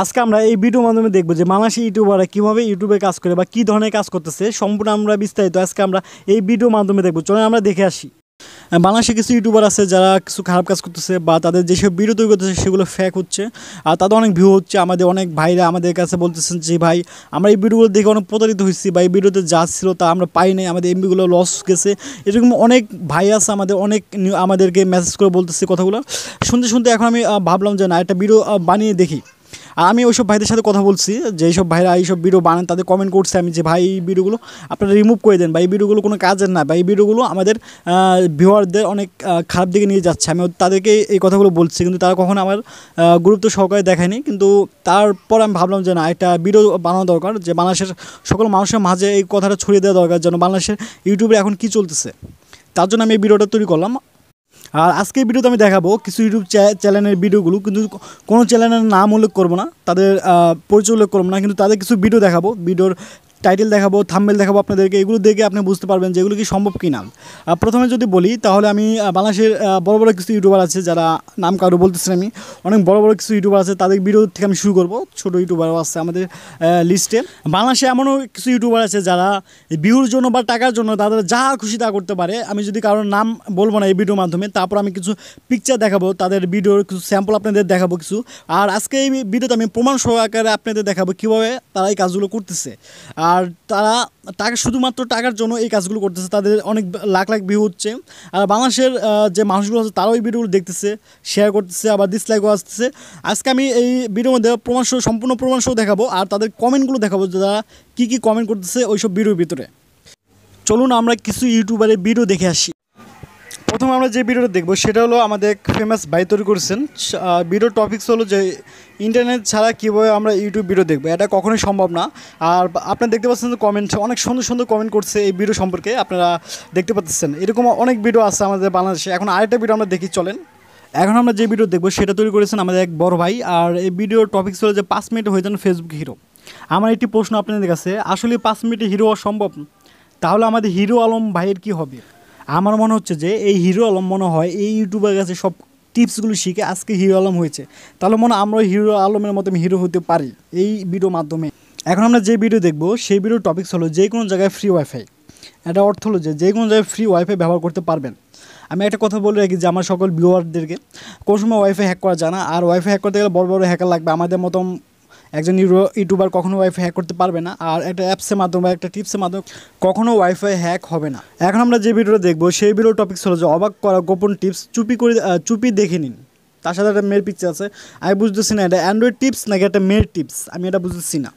আজকে আমরা এই ভিডিওর মাধ্যমে দেখবো যে বাংলাদেশি ইউটিউবাররা কীভাবে ইউটিউবে কাজ করে বা কী ধরনের কাজ করতেছে সম্পূর্ণ আমরা বিস্তারিত আজকে আমরা এই ভিডিও মাধ্যমে দেখবো চলে আমরা দেখে আসি বাংলাদেশে কিছু ইউটিউবার আছে যারা কিছু খারাপ কাজ করতেছে বা তাদের যেসব ভিডিও তৈরি করতেছে সেগুলো ফ্যাক হচ্ছে আর তাদের অনেক ভিউ হচ্ছে আমাদের অনেক ভাইরা আমাদের কাছে বলতেছেন যে ভাই আমরা এই ভিডিওগুলো দেখে অনেক প্রতারিত হয়েছি বা এই ভিডিওতে যা ছিল তা আমরা পাই নাই আমাদের এমবিগুলো লস গেছে এরকম অনেক ভাই আছে আমাদের অনেক আমাদেরকে মেসেজ করে বলতেছে কথাগুলো শুনতে শুনতে এখন আমি ভাবলাম যে না একটা ভিডিও বানিয়ে দেখি আর আমি ওইসব ভাইদের সাথে কথা বলছি যে এইসব ভাইরা এইসব ভিডিও বানান তাদের কমেন্ট করছে আমি যে ভাই এই ভিডিওগুলো আপনারা রিমুভ করে দেন বা এই ভিডিওগুলো কোনো কাজের না বা এই ভিডিওগুলো আমাদের ভিউয়ারদের অনেক খারাপ দিকে নিয়ে যাচ্ছে আমি তাদেরকে এই কথাগুলো বলছি কিন্তু তারা কখনো আমার গুরুত্ব সহকারে দেখায়নি কিন্তু তারপর আমি ভাবলাম যে না একটা ভিডিও বানানো দরকার যে বাংলাদেশের সকল মানুষের মাঝে এই কথাটা ছড়িয়ে দেওয়া দরকার যেন বাংলাদেশের ইউটিউবে এখন কি চলতেছে তার জন্য আমি এই ভিডিওটা তৈরি করলাম আর আজকের ভিডিওতে আমি দেখাবো কিছু ইউটিউব চ্যানেলের ভিডিওগুলো কিন্তু কোনো চ্যানেলের নাম উল্লেখ করবো না তাদের পরিচয় উল্লেখ করবো না কিন্তু তাদের কিছু ভিডিও দেখাবো ভিডিওর টাইটেল দেখাবো থামবেল দেখাবো আপনাদেরকে এগুলো দেখে আপনি বুঝতে পারবেন যে এগুলো কি সম্ভব কি না প্রথমে যদি বলি তাহলে আমি বাংলাদেশের বড় বড় কিছু ইউটিউবার আছে যারা নাম কারো বলতেছেন আমি অনেক বড় বড় কিছু ইউটিউবার আছে তাদের ভিডিও থেকে আমি শুরু করবো ছোটো ইউটিউবারও আছে আমাদের লিস্টে বাংলাদেশে এমনও কিছু ইউটিউবার আছে যারা ভিউর জন্য বা টাকার জন্য তাদের যা খুশি তা করতে পারে আমি যদি কারোর নাম বলবো না এই ভিডিওর মাধ্যমে তারপর আমি কিছু পিকচার দেখাবো তাদের ভিডিওর কিছু স্যাম্পল আপনাদের দেখাবো কিছু আর আজকে এই ভিডিওতে আমি প্রমাণ সহকারে আপনাদের দেখাবো কীভাবে তারা এই কাজগুলো করতেছে আর আর তারা টাকা শুধুমাত্র টাকার জন্য এই কাজগুলো করতেছে তাদের অনেক লাখ লাখ ভিউ হচ্ছে আর বাংলাদেশের যে মানুষগুলো আছে তারাও এই ভিডিওগুলো দেখতেছে শেয়ার করতেছে আবার ডিসলাইকও আসতেছে আজকে আমি এই ভিডিওর মধ্যে প্রমাণ সম্পূর্ণ প্রমাণ সহ দেখাবো আর তাদের কমেন্টগুলো দেখাবো যে তারা কী কী কমেন্ট করতেছে ওইসব ভিডিওর ভিতরে চলুন আমরা কিছু ইউটিউবারের ভিডিও দেখে আসি প্রথম আমরা যে ভিডিওটা দেখব সেটা হলো আমাদের এক ফেমাস ভাই তৈরি করছেন ভিডিও টপিক্স হলো যে ইন্টারনেট ছাড়া কীভাবে আমরা ইউটিউব ভিডিও দেখবো এটা কখনোই সম্ভব না আর আপনারা দেখতে পাচ্ছেন যে কমেন্ট অনেক সুন্দর সুন্দর কমেন্ট করছে এই ভিডিও সম্পর্কে আপনারা দেখতে পাচ্ছেন এরকম অনেক ভিডিও আছে আমাদের বাংলাদেশে এখন আরেকটা ভিডিও আমরা দেখি চলেন এখন আমরা যে ভিডিও দেখবো সেটা তৈরি করেছেন আমাদের এক বড় ভাই আর এই ভিডিওর টপিক্স হলো যে পাঁচ মিনিট হয়ে যান ফেসবুক হিরো আমার একটি প্রশ্ন আপনাদের কাছে আসলে পাঁচ মিনিটে হিরো হওয়া সম্ভব তাহলে আমাদের হিরো আলম ভাইয়ের কি হবে আমার মনে হচ্ছে যে এই হিরো আলম মনে হয় এই ইউটিউবের কাছে সব টিপসগুলো শিখে আজকে হিরো আলম হয়েছে তাহলে মনে আমরা হিরো আলমের মতো হিরো হতে পারি এই ভিডিও মাধ্যমে এখন আমরা যে ভিডিও দেখব সেই ভিডিও টপিক্স হলো যে কোনো জায়গায় ফ্রি ওয়াইফাই এটা অর্থ হলো যে যে কোনো জায়গায় ফ্রি ওয়াইফাই ব্যবহার করতে পারবেন আমি একটা কথা বলে রাখি যে আমার সকল ভিউয়ারদেরকে কোনো সময় ওয়াইফাই হ্যাক করা যায় না আর ওয়াইফাই হ্যাক করতে গেলে বড় বড় হ্যাকার লাগবে আমাদের মতন একজন ইউটিউবার কখনো ওয়াইফাই হ্যাক করতে পারবে না আর একটা অ্যাপসের মাধ্যমে বা একটা টিপসের মাধ্যমে কখনো ওয়াইফাই হ্যাক হবে না এখন আমরা যে ভিডিওটা দেখবো সেই ভিডিও টপিক হলো যে অবাক করা গোপন টিপস চুপি করে চুপি দেখে নিন তার সাথে একটা মেয়ের পিকচার আছে আমি বুঝতেছি না এটা অ্যান্ড্রয়েড টিপস নাকি একটা মেয়ের টিপস আমি এটা বুঝতেছি না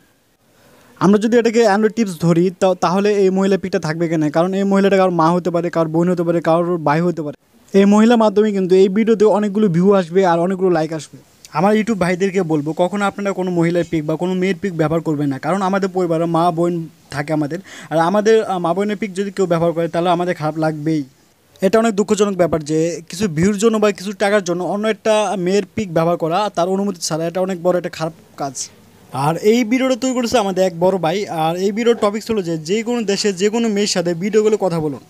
আমরা যদি এটাকে অ্যান্ড্রয়েড টিপস ধরি তাহলে এই মহিলা পিকটা থাকবে কেন কারণ এই মহিলাটা কারোর মা হতে পারে কারোর বোন হতে পারে কারোর ভাই হতে পারে এই মহিলার মাধ্যমে কিন্তু এই ভিডিওতে অনেকগুলো ভিউ আসবে আর অনেকগুলো লাইক আসবে আমার ইউটিউব ভাইদেরকে বলবো কখনো আপনারা কোনো মহিলার পিক বা কোনো মেয়ের পিক ব্যবহার করবেন না কারণ আমাদের পরিবারে মা বোন থাকে আমাদের আর আমাদের মা বোনের পিক যদি কেউ ব্যবহার করে তাহলে আমাদের খারাপ লাগবেই এটা অনেক দুঃখজনক ব্যাপার যে কিছু ভিউর জন্য বা কিছু টাকার জন্য অন্য একটা মেয়ের পিক ব্যবহার করা তার অনুমতি ছাড়া এটা অনেক বড় একটা খারাপ কাজ আর এই ভিডিওটা তৈরি করেছে আমাদের এক বড় ভাই আর এই ভিডিওর টপিক ছিল যে যে কোনো দেশে যে কোনো মেয়ের সাথে ভিডিওগুলো কথা বলুন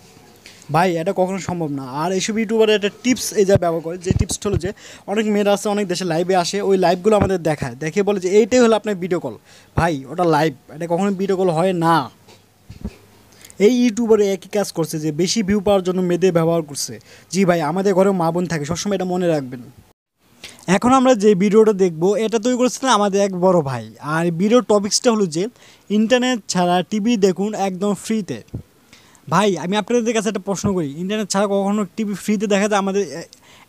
ভাই এটা কখনো সম্ভব না আর এইসব ইউটিউবারের একটা টিপস এই যা ব্যবহার করে যে টিপসটা হলো যে অনেক মেয়েরা আছে অনেক দেশে লাইভে আসে ওই লাইভগুলো আমাদের দেখায় দেখে বলে যে এইটাই হলো আপনার ভিডিও কল ভাই ওটা লাইভ এটা কখনো ভিডিও কল হয় না এই ইউটিউবারে একই কাজ করছে যে বেশি ভিউ পাওয়ার জন্য মেয়েদের ব্যবহার করছে জি ভাই আমাদের ঘরেও মা বোন থাকে সবসময় এটা মনে রাখবেন এখন আমরা যে ভিডিওটা দেখব এটা তৈরি করেছিলেন আমাদের এক বড় ভাই আর ভিডিওর টপিক্সটা হলো যে ইন্টারনেট ছাড়া টিভি দেখুন একদম ফ্রিতে ভাই আমি আপনাদের কাছে একটা প্রশ্ন করি ইন্টারনেট ছাড়া কখনো টিভি ফ্রিতে দেখা যায় আমাদের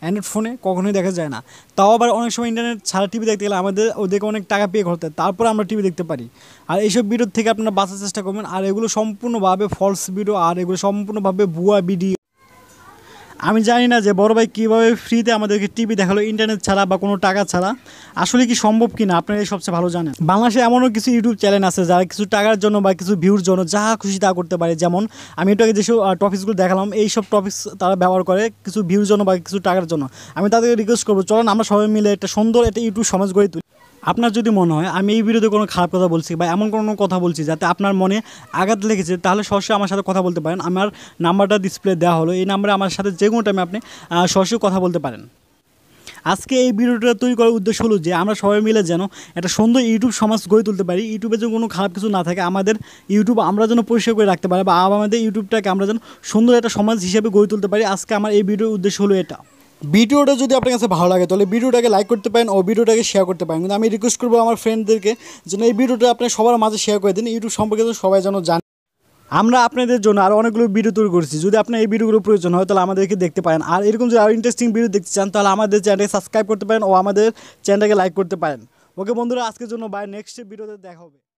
অ্যান্ড্রয়েড ফোনে কখনোই দেখা যায় না তাও আবার অনেক সময় ইন্টারনেট ছাড়া টিভি দেখতে গেলে আমাদের ওদেরকে অনেক টাকা পেয়ে করতে তারপর আমরা টিভি দেখতে পারি আর এইসব ভিডিওর থেকে আপনারা বাঁচার চেষ্টা করবেন আর এগুলো সম্পূর্ণভাবে ফলস ভিডিও আর এগুলো সম্পূর্ণভাবে ভুয়া ভিডিও আমি জানি না যে বড় ভাই কীভাবে ফ্রিতে আমাদেরকে টিভি দেখালো ইন্টারনেট ছাড়া বা কোনো টাকা ছাড়া আসলে কি সম্ভব কি না এই সবচেয়ে ভালো জানেন বাংলাদেশে এমনও কিছু ইউটিউব চ্যানেল আছে যারা কিছু টাকার জন্য বা কিছু ভিউর জন্য যা খুশি তা করতে পারে যেমন আমি এটাকে যেসব টপিক্সগুলো দেখালাম এই সব টপিক্স তারা ব্যবহার করে কিছু ভিউর জন্য বা কিছু টাকার জন্য আমি তাদেরকে রিকোয়েস্ট করবো চলেন আমরা সবাই মিলে একটা সুন্দর একটা ইউটিউব সমাজ গড়ে তুলি আপনার যদি মনে হয় আমি এই ভিডিওতে কোনো খারাপ কথা বলছি বা এমন কোনো কথা বলছি যাতে আপনার মনে আঘাত লেগেছে তাহলে সরাসরি আমার সাথে কথা বলতে পারেন আমার নাম্বারটা ডিসপ্লে দেওয়া হলো এই নাম্বারে আমার সাথে যে কোনো টাইমে আপনি সরাসরি কথা বলতে পারেন আজকে এই ভিডিওটা তৈরি করার উদ্দেশ্য হলো যে আমরা সবাই মিলে যেন একটা সুন্দর ইউটিউব সমাজ গড়ে তুলতে পারি ইউটিউবে যেন কোনো খারাপ কিছু না থাকে আমাদের ইউটিউব আমরা যেন পরিষ্কার করে রাখতে পারি বা আমাদের ইউটিউবটাকে আমরা যেন সুন্দর একটা সমাজ হিসেবে গড়ে তুলতে পারি আজকে আমার এই ভিডিওর উদ্দেশ্য হলো এটা ভিডিওটা যদি আপনার কাছে ভালো লাগে তাহলে ভিডিওটাকে লাইক করতে পারেন ও ভিডিওটাকে শেয়ার করতে পারেন কিন্তু আমি রিকোয়েস্ট করবো আমার ফ্রেন্ডদেরকে যেন এই ভিডিওটা আপনি সবার মাঝে শেয়ার করে দিন ইউটিউব সম্পর্কে তো সবাই যেন জানে আমরা আপনাদের জন্য আরও অনেকগুলো ভিডিও তৈরি করছি যদি আপনার এই ভিডিওগুলো প্রয়োজন হয় তাহলে আমাদেরকে দেখতে পারেন আর এরকম যদি আরও ইন্টারেস্টিং ভিডিও দেখতে চান তাহলে আমাদের চ্যানেলটাকে সাবস্ক্রাইব করতে পারেন ও আমাদের চ্যানেলটাকে লাইক করতে পারেন ওকে বন্ধুরা আজকের জন্য বাই নেক্সট ভিডিওতে দেখা হবে